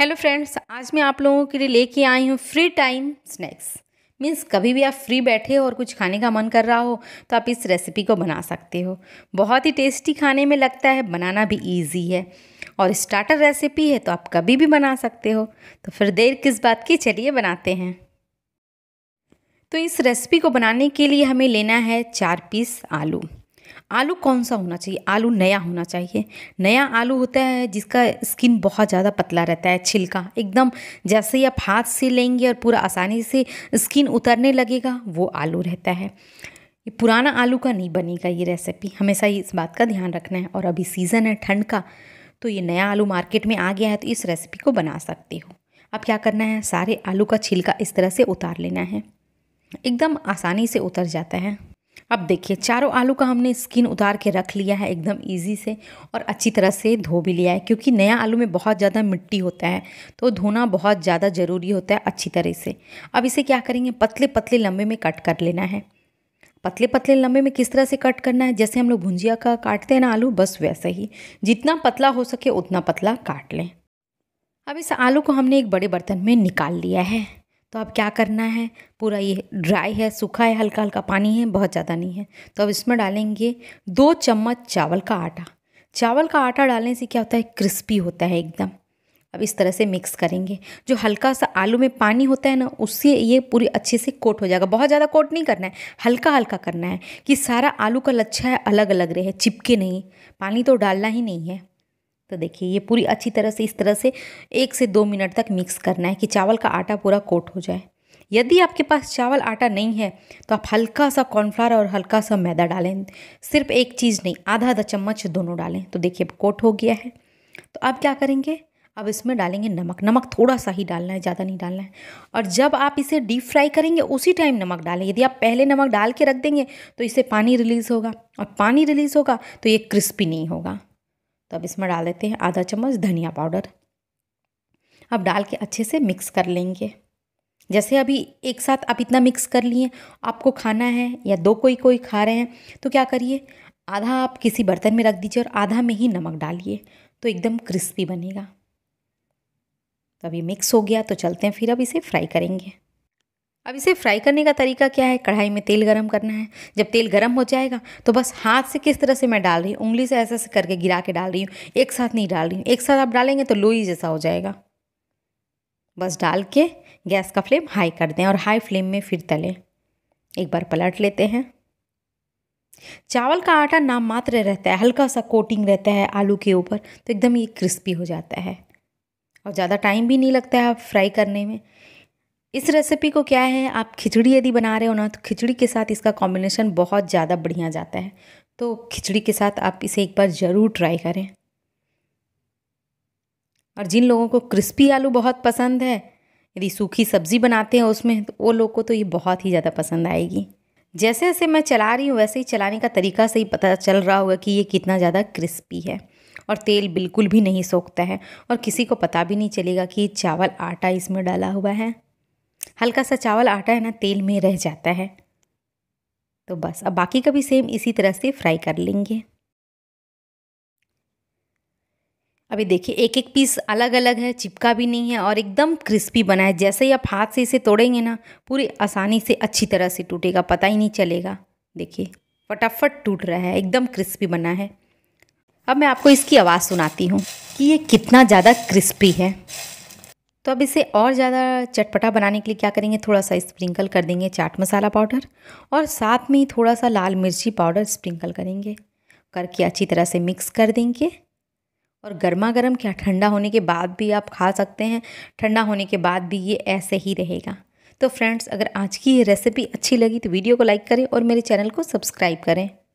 hello friends आज मैं आप लोगों के लिए लेके आई हूँ फ्री टाइम स्नैक्स मीन्स कभी भी आप फ्री बैठे हो और कुछ खाने का मन कर रहा हो तो आप इस रेसिपी को बना सकते हो बहुत ही टेस्टी खाने में लगता है बनाना भी इजी है और स्टार्टर रेसिपी है तो आप कभी भी बना सकते हो तो फिर देर किस बात की चलिए बनाते हैं तो इस रेसिपी को बनाने के लिए हमें लेना है चार पीस आलू आलू कौन सा होना चाहिए आलू नया होना चाहिए नया आलू होता है जिसका स्किन बहुत ज़्यादा पतला रहता है छिलका एकदम जैसे ही आप हाथ से लेंगे और पूरा आसानी से स्किन उतरने लगेगा वो आलू रहता है ये पुराना आलू का नहीं बनेगा ये रेसिपी हमेशा ही इस बात का ध्यान रखना है और अभी सीज़न है ठंड का तो ये नया आलू मार्केट में आ गया है तो इस रेसिपी को बना सकते हो अब क्या करना है सारे आलू का छिलका इस तरह से उतार लेना है एकदम आसानी से उतर जाता है अब देखिए चारों आलू का हमने स्किन उतार के रख लिया है एकदम इजी से और अच्छी तरह से धो भी लिया है क्योंकि नया आलू में बहुत ज़्यादा मिट्टी होता है तो धोना बहुत ज़्यादा ज़रूरी होता है अच्छी तरह से अब इसे क्या करेंगे पतले पतले लंबे में कट कर लेना है पतले पतले लंबे में किस तरह से कट करना है जैसे हम लोग भुंजिया का काटते हैं ना आलू बस वैसे ही जितना पतला हो सके उतना पतला काट लें अब इस आलू को हमने एक बड़े बर्तन में निकाल लिया है तो अब क्या करना है पूरा ये ड्राई है सूखा है हल्का हल्का पानी है बहुत ज़्यादा नहीं है तो अब इसमें डालेंगे दो चम्मच चावल का आटा चावल का आटा डालने से क्या होता है क्रिस्पी होता है एकदम अब इस तरह से मिक्स करेंगे जो हल्का सा आलू में पानी होता है ना उससे ये पूरी अच्छे से कोट हो जाएगा बहुत ज़्यादा कोट नहीं करना है हल्का हल्का करना है कि सारा आलू का लच्छा है अलग अलग रहे चिपके नहीं पानी तो डालना ही नहीं है तो देखिए ये पूरी अच्छी तरह से इस तरह से एक से दो मिनट तक मिक्स करना है कि चावल का आटा पूरा कोट हो जाए यदि आपके पास चावल आटा नहीं है तो आप हल्का सा कॉर्नफ्लावर और हल्का सा मैदा डालें सिर्फ एक चीज़ नहीं आधा आधा चम्मच दोनों डालें तो देखिए अब कोट हो गया है तो अब क्या करेंगे अब इसमें डालेंगे नमक नमक थोड़ा सा ही डालना है ज़्यादा नहीं डालना है और जब आप इसे डीप फ्राई करेंगे उसी टाइम नमक डालें यदि आप पहले नमक डाल के रख देंगे तो इसे पानी रिलीज़ होगा और पानी रिलीज़ होगा तो ये क्रिस्पी नहीं होगा तो अब इसमें डाल देते हैं आधा चम्मच धनिया पाउडर अब डाल के अच्छे से मिक्स कर लेंगे जैसे अभी एक साथ आप इतना मिक्स कर लिए आपको खाना है या दो कोई कोई खा रहे हैं तो क्या करिए आधा आप किसी बर्तन में रख दीजिए और आधा में ही नमक डालिए तो एकदम क्रिस्पी बनेगा तो अभी मिक्स हो गया तो चलते हैं फिर अब इसे फ्राई करेंगे अब इसे फ्राई करने का तरीका क्या है कढ़ाई में तेल गरम करना है जब तेल गरम हो जाएगा तो बस हाथ से किस तरह से मैं डाल रही हूँ उंगली से ऐसे ऐसे करके गिरा के डाल रही हूँ एक साथ नहीं डाल रही हूँ एक साथ आप डालेंगे तो लोई जैसा हो जाएगा बस डाल के गैस का फ्लेम हाई कर दें और हाई फ्लेम में फिर तलें एक बार पलट लेते हैं चावल का आटा नाम मात्र रहता है हल्का सा कोटिंग रहता है आलू के ऊपर तो एकदम ये क्रिस्पी हो जाता है और ज़्यादा टाइम भी नहीं लगता है आप फ्राई करने में इस रेसिपी को क्या है आप खिचड़ी यदि बना रहे हो ना तो खिचड़ी के साथ इसका कॉम्बिनेशन बहुत ज़्यादा बढ़िया जाता है तो खिचड़ी के साथ आप इसे एक बार ज़रूर ट्राई करें और जिन लोगों को क्रिस्पी आलू बहुत पसंद है यदि सूखी सब्ज़ी बनाते हैं उसमें तो वो लोग को तो ये बहुत ही ज़्यादा पसंद आएगी जैसे जैसे मैं चला रही हूँ वैसे ही चलाने का तरीका से ही पता चल रहा होगा कि ये कितना ज़्यादा क्रिस्पी है और तेल बिल्कुल भी नहीं सोखता है और किसी को पता भी नहीं चलेगा कि चावल आटा इसमें डाला हुआ है हल्का सा चावल आटा है ना तेल में रह जाता है तो बस अब बाकी का भी सेम इसी तरह से फ्राई कर लेंगे अभी देखिए एक एक पीस अलग अलग है चिपका भी नहीं है और एकदम क्रिस्पी बना है जैसे ही आप हाथ से इसे तोड़ेंगे ना पूरी आसानी से अच्छी तरह से टूटेगा पता ही नहीं चलेगा देखिए फटाफट टूट रहा है एकदम क्रिस्पी बना है अब मैं आपको इसकी आवाज़ सुनाती हूँ कि ये कितना ज़्यादा क्रिस्पी है तो अब इसे और ज़्यादा चटपटा बनाने के लिए क्या करेंगे थोड़ा सा स्प्रिंकल कर देंगे चाट मसाला पाउडर और साथ में ही थोड़ा सा लाल मिर्ची पाउडर स्प्रिंकल करेंगे करके अच्छी तरह से मिक्स कर देंगे और गर्मा गर्म क्या ठंडा होने के बाद भी आप खा सकते हैं ठंडा होने के बाद भी ये ऐसे ही रहेगा तो फ्रेंड्स अगर आज की ये रेसिपी अच्छी लगी तो वीडियो को लाइक करें और मेरे चैनल को सब्सक्राइब करें